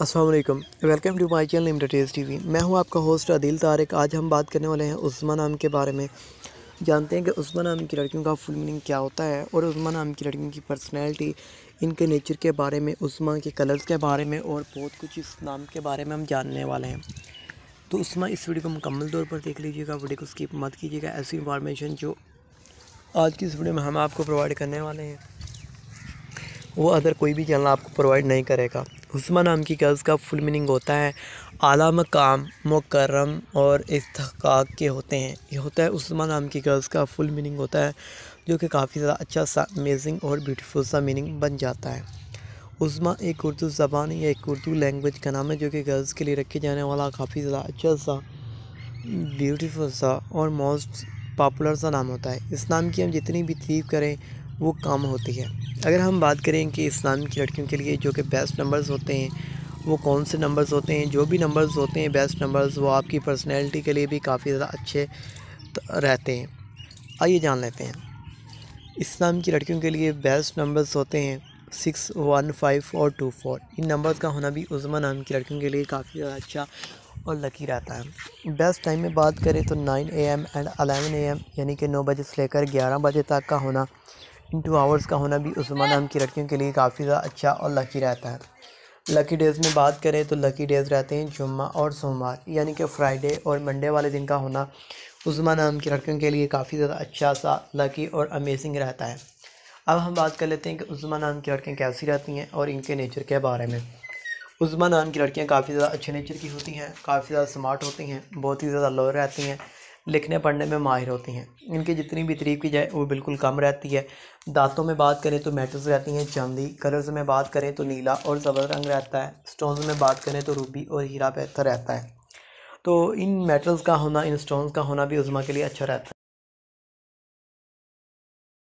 Aslam welcome to my channel टेज T V मैं हूं आपका होस्ट अदील तारिक आज हम बात करने वाले हैं उस्मा नाम के बारे में जानते हैं कि उस्मा नाम की लड़कियों का फुल मीनिंग क्या होता है और उस्मा नाम की लड़कियों की पर्सनैलिटी इनके नेचर के बारे में उस्मा के कलर्स के बारे में और बहुत कुछ इस नाम के बारे में हम जानने वाले हैं तो उस्मा इस वीडियो को मुकम्मल तौर पर देख लीजिएगा वीडियो को स्किप मत कीजिएगा ऐसी इंफॉर्मेशन जो आज की इस वीडियो में हम आपको प्रोवाइड करने वाले हैं वो अदर कोई भी चैनल आपको प्रोवाइड नहीं करेगा हुस्मा नाम की कर्ज का फुल मीनिंग होता है आला मकाम मुकरम और इस्तकाक के होते हैं ये होता है उस्मा नाम की गर्ल्स का फुल मीनिंग होता है जो कि काफ़ी ज़्यादा अच्छा सा अमेजिंग और ब्यूटीफुल सा मीनिंग बन जाता है उस्मा एक उर्दू ज़बान या एक उर्दू लैंग्वेज का नाम है जो कि गर्ल्स के लिए रखे जाने वाला काफ़ी ज़्यादा अच्छा सा ब्यूटीफुल सा और मोस्ट पॉपुलर सा नाम होता है इस नाम की हम जितनी भी तरीफ करें वो काम होती है अगर हम बात करें कि इस्लाम की लड़कियों के लिए जो कि बेस्ट नंबर्स होते हैं वो कौन से नंबर्स होते हैं जो भी नंबर्स होते हैं बेस्ट नंबर्स वो आपकी पर्सनैलिटी के लिए भी काफ़ी ज़्यादा अच्छे रहते हैं आइए जान लेते हैं इस्लाम की लड़कियों के लिए बेस्ट नंबर्स होते हैं सिक्स वन फाइव और टू फोर इन नंबर्स का होना भी उज़मा नाम की लड़कियों के लिए काफ़ी ज़्यादा अच्छा और लकी रहता है बेस्ट टाइम में बात करें तो nine A M and eleven A M यानी कि नौ बजे से लेकर ग्यारह बजे तक का होना इन टू आवर्स का होना भी उस्मा नाम की लड़कियों के लिए काफ़ी ज़्यादा अच्छा और लकी रहता है लकी डेज़ में बात करें तो लकी डेज़ रहते हैं जुम्मा और सोमवार यानी कि फ्राइडे और मंडे वाले दिन का होना उस्मा नाम की लड़कियों के लिए काफ़ी ज़्यादा अच्छा सा लकी और अमेजिंग रहता है अब हम बात कर लेते हैं कि उस्मा नाम की लड़कियाँ कैसी रहती हैं और इनके नेचर के बारे में उस्मा नाम की लड़कियाँ काफ़ी ज़्यादा अच्छे नेचर की होती हैं काफ़ी ज़्यादा स्मार्ट होती हैं बहुत ही ज़्यादा लो रहती हैं लिखने पढ़ने में माहिर होती हैं इनकी जितनी भी तरीफ की जाए वो बिल्कुल कम रहती है दांतों में बात करें तो मेटल्स रहती हैं चांदी कलर्स में बात करें तो नीला और जबर रंग रहता है स्टोन्स में बात करें तो रूबी और हीरा बेहतर रहता है तो इन मेटल्स का होना इन स्टोन्स का होना भी उज़मा के लिए अच्छा रहता है